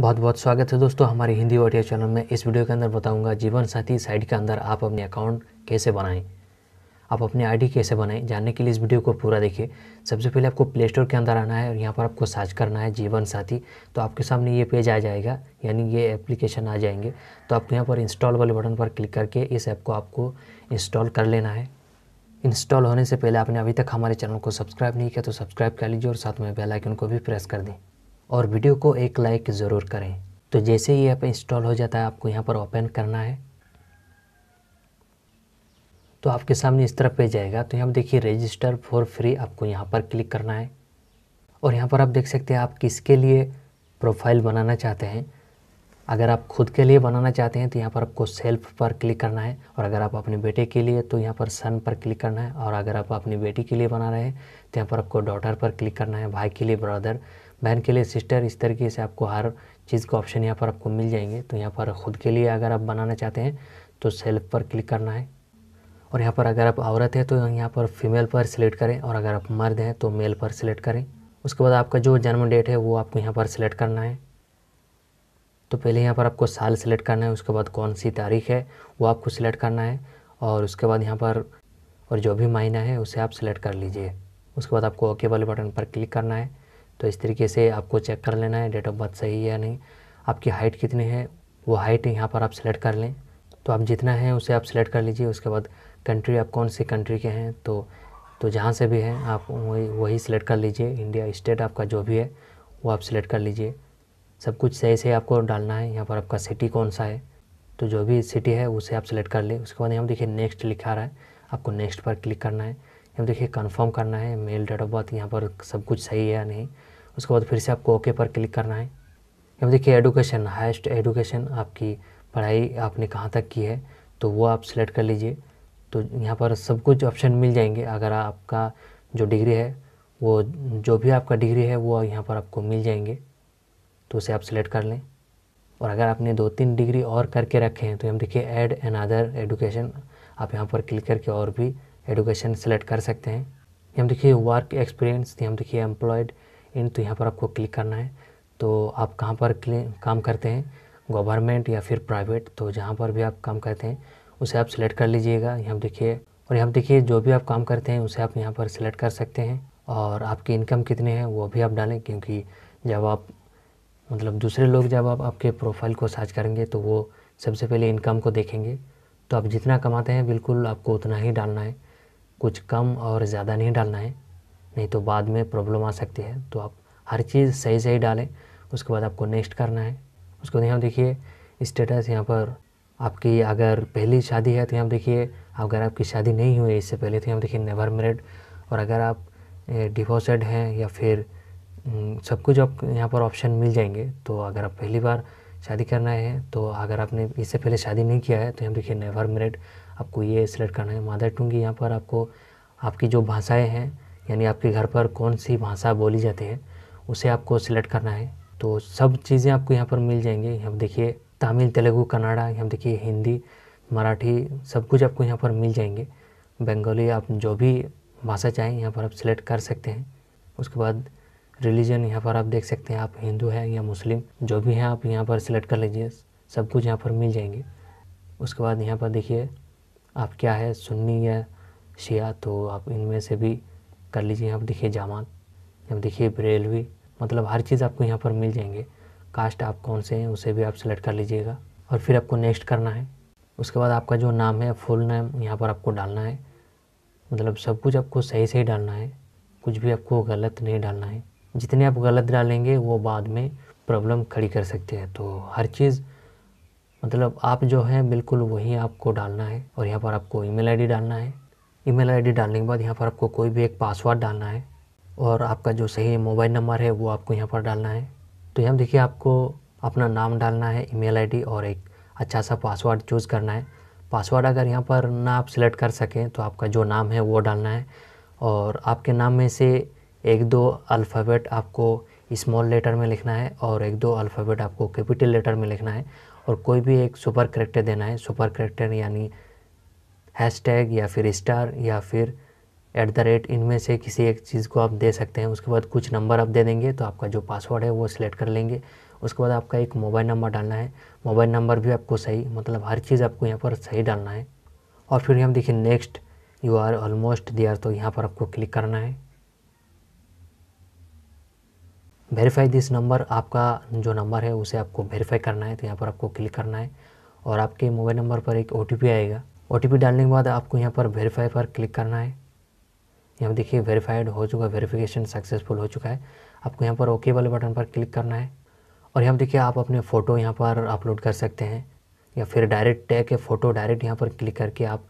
बहुत बहुत स्वागत है दोस्तों हमारे हिंदी ऑडियो चैनल में इस वीडियो के अंदर बताऊंगा जीवन साथी साइट के अंदर आप अपने अकाउंट कैसे बनाएं आप अपने आईडी कैसे बनाएं जानने के लिए इस वीडियो को पूरा देखिए सबसे पहले आपको प्ले स्टोर के अंदर आना है और यहाँ पर आपको सर्च करना है जीवन साथी तो आपके सामने ये पेज आ जाएगा यानी ये एप्लीकेशन आ जाएंगे तो आपको यहाँ पर इंस्टॉल वाले बटन पर क्लिक करके इस ऐप को आपको इंस्टॉल कर लेना है इंस्टॉल होने से पहले आपने अभी तक हमारे चैनल को सब्सक्राइब नहीं किया तो सब्सक्राइब कर लीजिए और साथ में बेल आइकन को भी प्रेस कर दें और वीडियो को एक लाइक ज़रूर करें तो जैसे ही ऐप इंस्टॉल हो जाता है आपको यहाँ पर ओपन करना है तो आपके सामने इस तरफ पे जाएगा तो यहाँ देखिए रजिस्टर फॉर फ्री आपको यहाँ पर क्लिक करना है और यहाँ पर आप देख सकते हैं आप किसके लिए प्रोफाइल बनाना चाहते हैं अगर आप खुद के लिए बनाना चाहते हैं तो यहाँ पर आपको सेल्फ पर क्लिक करना है और अगर आप अपने बेटे के लिए तो यहाँ पर सन पर क्लिक करना है और अगर आप अपनी बेटी के लिए बना रहे हैं तो यहाँ पर आपको डॉटर पर क्लिक करना है भाई के लिए ब्रदर बहन के लिए सिस्टर इस तरीके से आपको हर चीज़ के ऑप्शन यहाँ पर आपको मिल जाएंगे तो यहाँ पर ख़ुद के लिए अगर आप बनाना चाहते हैं तो सेल्फ पर क्लिक करना है और यहाँ पर अगर आप औरत है तो यहाँ पर फीमेल पर सिलेक्ट करें और अगर आप मर्द हैं तो मेल पर सिलेक्ट करें उसके बाद आपका जो जन्म डेट है वो आपको यहाँ पर सिलेक्ट करना है तो पहले यहाँ पर आपको साल सिलेक्ट करना है उसके बाद कौन सी तारीख है वो आपको सिलेक्ट करना है और उसके बाद यहाँ पर और जो भी महीना है उसे आप सिलेक्ट कर लीजिए उसके बाद आपको ओके वाले बटन पर क्लिक करना है तो इस तरीके से आपको चेक कर लेना है डेट ऑफ बर्थ सही है या नहीं आपकी हाइट कितनी है वो हाइट यहाँ पर आप सेलेक्ट कर लें तो आप जितना है उसे आप सेलेक्ट कर लीजिए उसके बाद कंट्री आप कौन सी कंट्री के हैं तो तो जहाँ से भी हैं आप वही वही सिलेक्ट कर लीजिए इंडिया स्टेट आपका जो भी है वो आप सिलेक्ट कर लीजिए सब कुछ सही से आपको डालना है यहाँ पर आपका सिटी कौन सा है तो जो भी सिटी है उसे आप सिलेक्ट कर ले उसके बाद यहाँ देखिए नेक्स्ट लिखा रहा है आपको नेक्स्ट पर क्लिक करना है यहाँ देखिए कन्फर्म करना है मेल डेट ऑफ बर्थ यहाँ पर सब कुछ सही है या नहीं उसके बाद फिर से आपको ओके पर क्लिक करना है अब देखिए एडुकेशन हाइस्ट एडुकेशन आपकी पढ़ाई आपने कहाँ तक की है तो वो आप सेलेक्ट कर लीजिए तो यहाँ पर सब कुछ ऑप्शन मिल जाएंगे अगर आपका जो डिग्री है वो जो भी आपका डिग्री है वो यहाँ पर आपको मिल जाएंगे तो उसे आप सेलेक्ट कर लें और अगर आपने दो तीन डिग्री और करके रखे हैं तो हम देखिए ऐड एन अदर एडुकेशन आप यहाँ पर क्लिक करके और भी एडुकेशन सेलेक्ट कर सकते हैं हम देखिए वर्क एक्सपीरियंस हम देखिए एम्प्लॉयड इन तो यहाँ पर आपको क्लिक करना है तो आप कहाँ पर काम करते हैं गवर्नमेंट या फिर प्राइवेट तो जहाँ पर भी आप काम करते हैं उसे आप सिलेक्ट कर लीजिएगा यहाँ देखिए और यहाँ देखिए जो भी आप काम करते हैं उसे आप यहाँ पर सिलेक्ट कर सकते हैं और आपकी इनकम कितने हैं वो भी आप डालें क्योंकि जब आप मतलब दूसरे लोग जब आप आपके प्रोफाइल को सर्च करेंगे तो वो सबसे पहले इनकम को देखेंगे तो आप जितना कमाते हैं बिल्कुल आपको उतना ही डालना है कुछ कम और ज़्यादा नहीं डालना है नहीं तो बाद में प्रॉब्लम आ सकती है तो आप हर चीज़ सही सही डालें उसके बाद आपको नेक्स्ट करना है उसको यहाँ देखिए स्टेटस यहाँ पर आपकी अगर पहली शादी है तो यहाँ देखिए अगर आपकी शादी नहीं हुई इससे पहले तो यहाँ देखिए नेवर मेरिड और अगर आप डिवोर्सड हैं या फिर सब कुछ आप यहाँ पर ऑप्शन मिल जाएंगे तो अगर आप पहली बार शादी करना है तो अगर आपने इससे पहले शादी नहीं किया है तो यहाँ देखिए नेवर मेरिड आपको ये सिलेक्ट करना है मादर टूंगी यहाँ पर आपको आपकी जो भाषाएँ हैं यानी आपके घर पर कौन सी भाषा बोली जाती है उसे आपको सिलेक्ट करना है तो सब चीज़ें आपको यहाँ पर मिल जाएंगे हम देखिए तमिल तेलुगू कन्नाडा हम देखिए हिंदी मराठी सब कुछ आपको यहाँ पर मिल जाएंगे बंगाली आप जो भी भाषा चाहें यहाँ पर आप सिलेक्ट कर सकते हैं उसके बाद रिलीजन यहाँ पर आप देख सकते हैं आप हिंदू हैं या मुस्लिम जो भी हैं आप यहाँ पर सिलेक्ट कर लीजिए सब कुछ यहाँ पर मिल जाएंगे उसके बाद यहाँ पर देखिए आप क्या है सुन्नी या शिया तो आप इनमें से भी कर लीजिए आप देखिए जामात यहाँ पर देखिए रेलवे मतलब हर चीज़ आपको यहाँ पर मिल जाएंगे कास्ट आप कौन से हैं उसे भी आप सेलेक्ट कर लीजिएगा और फिर आपको नेक्स्ट करना है उसके बाद आपका जो नाम है फुल नेम यहाँ पर आपको डालना है मतलब सब कुछ आपको सही सही डालना है कुछ भी आपको गलत नहीं डालना है जितने आप गलत डालेंगे वो बाद में प्रॉब्लम खड़ी कर सकते हैं तो हर चीज़ मतलब आप जो हैं बिल्कुल वही आपको डालना है और यहाँ पर आपको ईमेल आईडी डालना है ईमेल आईडी डालने के बाद यहाँ पर आपको कोई भी एक पासवर्ड डालना है और आपका जो सही मोबाइल नंबर है वो आपको यहाँ पर डालना है तो यहाँ देखिए आपको अपना नाम डालना है ईमेल आईडी और एक अच्छा सा पासवर्ड चूज़ करना है पासवर्ड अगर यहाँ पर ना आप सिलेक्ट कर सकें तो आपका जो नाम है वो डालना है और आपके नाम में से एक दो अल्फ़ाबेट आपको स्मॉल लेटर में लिखना है और एक दो अल्फ़ाबेट आपको कैपिटल लेटर में लिखना है और कोई भी एक सुपर करेक्टर देना है सुपर करेक्टर यानी हैशटैग या फिर स्टार या फिर एट द रेट इनमें से किसी एक चीज़ को आप दे सकते हैं उसके बाद कुछ नंबर आप दे देंगे तो आपका जो पासवर्ड है वो सिलेक्ट कर लेंगे उसके बाद आपका एक मोबाइल नंबर डालना है मोबाइल नंबर भी आपको सही मतलब हर चीज़ आपको यहाँ पर सही डालना है और फिर हम देखिए next you are almost there तो यहाँ पर आपको क्लिक करना है वेरीफाई दिस नंबर आपका जो नंबर है उसे आपको वेरीफाई करना है तो यहाँ पर आपको क्लिक करना है और आपके मोबाइल नंबर पर एक ओ आएगा ओ डालने के बाद आपको यहाँ पर वेरीफाई पर क्लिक करना है यहाँ देखिए वेरीफाइड हो चुका वेरिफिकेशन सक्सेसफुल हो चुका है आपको यहाँ पर ओके वाले बटन पर क्लिक करना है और यहाँ देखिए आप अपने फ़ोटो यहाँ पर अपलोड कर सकते हैं या फिर डायरेक्ट टैग के फ़ोटो डायरेक्ट यहाँ पर क्लिक करके आप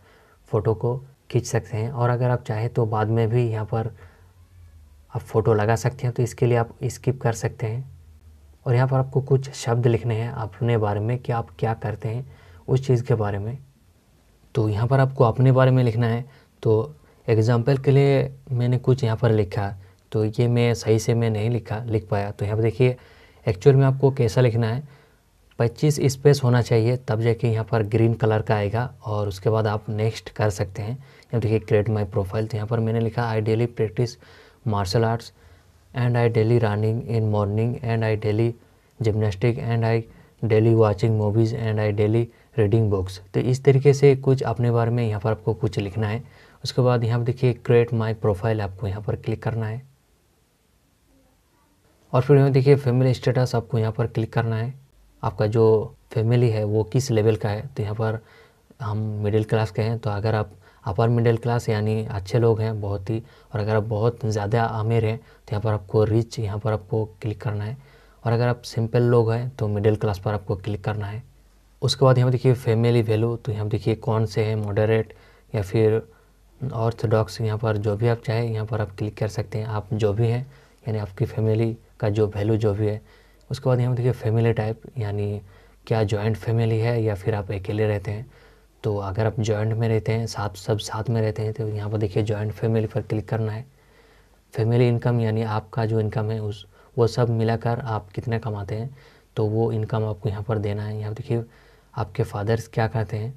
फ़ोटो को खींच सकते हैं और अगर आप चाहें तो बाद में भी यहाँ पर आप फ़ोटो लगा सकते हैं तो इसके लिए आप स्किप कर सकते हैं और यहाँ पर आपको कुछ शब्द लिखने हैं अपने बारे में कि आप क्या करते हैं उस चीज़ के बारे में तो यहाँ पर आपको अपने बारे में लिखना है तो एग्ज़ाम्पल के लिए मैंने कुछ यहाँ पर लिखा तो ये मैं सही से मैं नहीं लिखा लिख पाया तो यहाँ पर देखिए एक्चुअल में आपको कैसा लिखना है पच्चीस स्पेस होना चाहिए तब जाके यहाँ पर ग्रीन कलर का आएगा और उसके बाद आप नेक्स्ट कर सकते हैं यहाँ देखिए क्रिएट माय प्रोफाइल तो यहाँ पर मैंने लिखा I daily practice martial arts and I daily running in morning and I daily gymnastic and I daily watching movies and I daily reading books तो इस तरीके से कुछ अपने बारे में यहाँ पर आपको कुछ लिखना है उसके बाद यहाँ पर देखिए क्रिएट माई प्रोफाइल आपको यहाँ पर क्लिक करना है और फिर यहाँ देखिए फैमिली स्टेटस आपको यहाँ पर क्लिक करना है आपका जो फैमिली है वो किस लेवल का है तो यहाँ पर हम मिडिल क्लास के हैं तो अगर आप अपर मिडिल क्लास यानी अच्छे लोग हैं बहुत ही और अगर आप बहुत ज़्यादा अमीर हैं तो यहाँ पर आपको रिच यहाँ पर आपको क्लिक करना है और अगर आप सिंपल लोग हैं तो मिडिल क्लास पर आपको क्लिक करना है उसके बाद यहाँ पर देखिए फैमिली वैल्यू तो यहाँ देखिए कौन से हैं मॉडरेट या फिर ऑर्थोडॉक्स यहाँ पर जो भी आप चाहें यहाँ पर आप क्लिक कर सकते हैं आप जो भी हैं यानी आपकी फैमिली का जो वैल्यू जो भी है उसके बाद यहाँ देखिए फैमिली टाइप यानी क्या जॉइंट फैमिली है या फिर आप अकेले रहते हैं तो अगर आप जॉइंट में रहते हैं साथ सब साथ में रहते हैं तो यहाँ पर देखिए जॉइंट फैमिली पर क्लिक करना है फैमिली इनकम यानी आपका जो इनकम है उस वो सब मिलाकर आप कितना कमाते हैं तो वो इनकम आपको यहाँ पर देना है यहाँ देखिए आपके फादर्स क्या करते हैं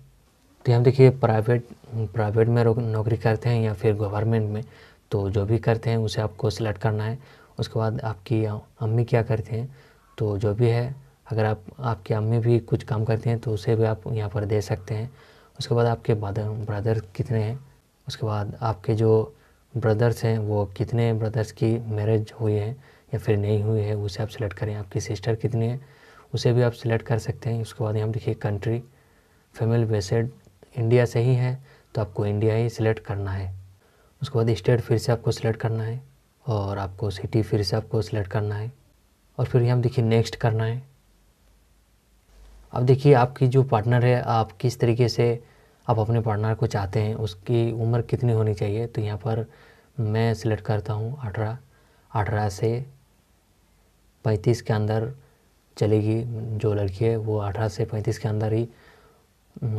तो हम देखिए प्राइवेट प्राइवेट में नौकरी करते हैं या फिर गवर्नमेंट में तो जो भी करते हैं उसे आपको सिलेक्ट करना है उसके बाद आपकी अम्मी क्या करते हैं तो जो भी है अगर आप आपकी अम्मी भी कुछ काम करते हैं तो उसे भी आप यहाँ पर दे सकते हैं उसके बाद आपके ब्रदर ब्रदर कितने हैं उसके बाद आपके जो ब्रदर्स हैं वो कितने ब्रदर्स की मैरिज हुई है या फिर नहीं हुई है उसे आप सिलेक्ट करें आपकी सिस्टर कितनी है उसे भी आप सिलेक्ट कर सकते हैं उसके बाद यहाँ देखिए कंट्री फीमेल बेसड इंडिया से ही है तो आपको इंडिया ही सिलेक्ट करना है उसके बाद स्टेट फिर से आपको सिलेक्ट करना है और आपको सिटी फिर से आपको सिलेक्ट करना है और फिर यहाँ देखिए नेक्स्ट करना है अब देखिए आपकी जो पार्टनर है आप किस तरीके से आप अपने पार्टनर को चाहते हैं उसकी उम्र कितनी होनी चाहिए तो यहाँ पर मैं सिलेक्ट करता हूँ अठारह अठारह से पैंतीस के अंदर चलेगी जो लड़की है वो अठारह से पैंतीस के अंदर ही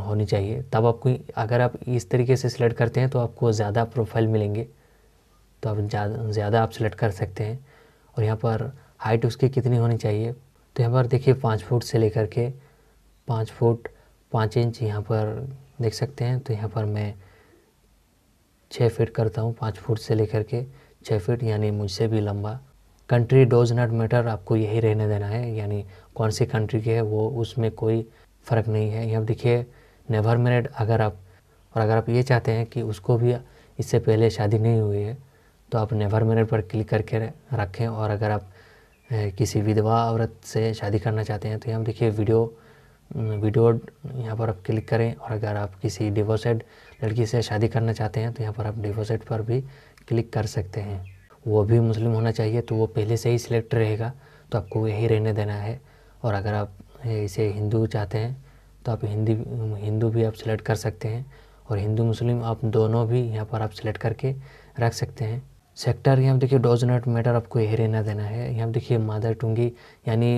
होनी चाहिए तब आपको अगर आप इस तरीके से सिलेक्ट करते हैं तो आपको ज़्यादा प्रोफाइल मिलेंगे तो आप ज़्यादा आप सिलेक्ट कर सकते हैं और यहाँ पर हाइट उसकी कितनी होनी चाहिए तो यहाँ पर देखिए पाँच फुट से लेकर के पाँच फुट पाँच इंच यहाँ पर देख सकते हैं तो यहाँ पर मैं छः फीट करता हूँ पाँच फुट से लेकर के छः फीट यानी मुझसे भी लंबा कंट्री डोज नॉट मैटर आपको यही रहने देना है यानी कौन सी कंट्री की है वो उसमें कोई फ़र्क नहीं है यहाँ देखिए नेवर मैरिड अगर आप और अगर आप ये चाहते हैं कि उसको भी इससे पहले शादी नहीं हुई है तो आप नेवर मैरिड पर क्लिक करके रखें और अगर आप किसी विधवा औरत से शादी करना चाहते हैं तो यहाँ देखिए वीडियो वीडियो यहाँ पर आप क्लिक करें और अगर आप किसी डिवोर्सेड लड़की से शादी करना चाहते हैं तो यहाँ पर आप डिवोर्सेड पर भी क्लिक कर सकते हैं वो भी मुस्लिम होना चाहिए तो वो पहले से ही सिलेक्ट रहेगा तो आपको यही रहने देना है और अगर आप इसे हिंदू चाहते हैं तो आप हिंदी हिंदू भी आप सिलेक्ट कर सकते हैं और हिंदू मुस्लिम आप दोनों भी यहाँ पर आप सिलेक्ट करके रख सकते हैं सेक्टर यहाँ देखिए डोज नॉट मैटर आपको यही रहना देना है यहाँ देखिए मादर टूंगी यानी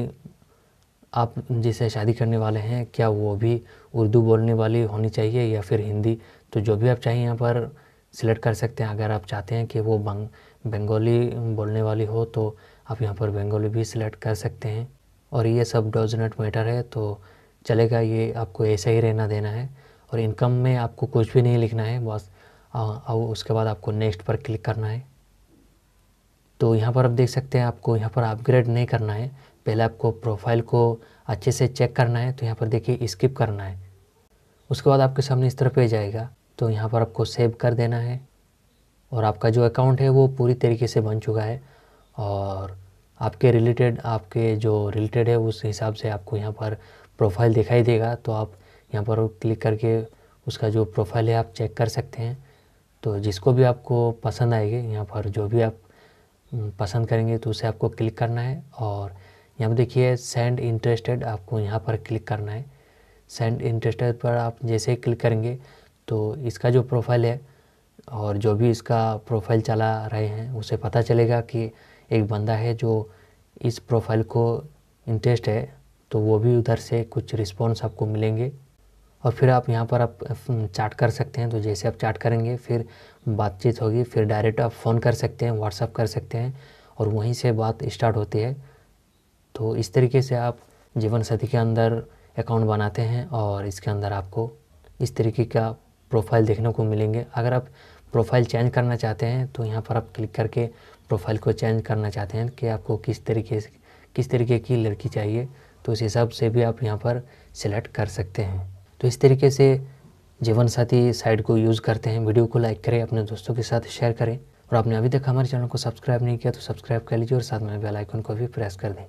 आप जिसे शादी करने वाले हैं क्या वो भी उर्दू बोलने वाली होनी चाहिए या फिर हिंदी तो जो भी आप चाहिए यहाँ पर सिलेक्ट कर सकते हैं अगर आप चाहते हैं कि वो बंग बंगाली बोलने वाली हो तो आप यहाँ पर बंगाली भी सिलेक्ट कर सकते हैं और ये सब डज नॉट मैटर है तो चलेगा ये आपको ऐसा ही रहना देना है और इनकम में आपको कुछ भी नहीं लिखना है बस और उसके बाद आपको नेक्स्ट पर क्लिक करना है तो यहाँ पर आप देख सकते हैं आपको यहाँ पर अपग्रेड नहीं करना है पहले आपको प्रोफाइल को अच्छे से चेक करना है तो यहाँ पर देखिए स्किप करना है उसके बाद आपके सामने इस तरह पे जाएगा तो यहाँ पर आपको सेव कर देना है और आपका जो अकाउंट है वो पूरी तरीके से बन चुका है और आपके रिलेटेड आपके जो रिलेटेड है उस हिसाब से आपको यहाँ पर प्रोफाइल दिखाई देगा तो आप यहाँ पर क्लिक करके उसका जो प्रोफाइल है आप चेक कर सकते हैं तो जिसको भी आपको पसंद आएगी यहाँ पर जो भी आप पसंद करेंगे तो उसे आपको क्लिक करना है और यहाँ पर देखिए सेंड इंटरेस्टेड आपको यहाँ पर क्लिक करना है सेंड इंटरेस्टेड पर आप जैसे ही क्लिक करेंगे तो इसका जो प्रोफाइल है और जो भी इसका प्रोफाइल चला रहे हैं उसे पता चलेगा कि एक बंदा है जो इस प्रोफाइल को इंटरेस्ट है तो वो भी उधर से कुछ रिस्पॉन्स आपको मिलेंगे और फिर आप यहाँ पर आप चाट कर सकते हैं तो जैसे आप चाट करेंगे फिर बातचीत होगी फिर डायरेक्ट आप फ़ोन कर सकते हैं व्हाट्सअप कर सकते हैं और वहीं से बात स्टार्ट होती है तो इस तरीके से आप जीवन साथी के अंदर अकाउंट बनाते हैं और इसके अंदर आपको इस तरीके का प्रोफाइल देखने को मिलेंगे अगर आप प्रोफाइल चेंज करना चाहते हैं तो यहाँ पर आप क्लिक करके प्रोफाइल को चेंज करना चाहते हैं कि आपको किस तरीके से किस तरीके की लड़की चाहिए तो उस हिसाब से भी आप यहाँ पर सिलेक्ट कर सकते हैं तो इस तरीके से जीवन साथी साइट को यूज़ करते हैं वीडियो को लाइक करें अपने दोस्तों के साथ शेयर करें और आपने अभी तक हमारे चैनल को सब्सक्राइब नहीं किया तो सब्सक्राइब कर लीजिए और साथ में बेल आइकन को भी प्रेस कर दें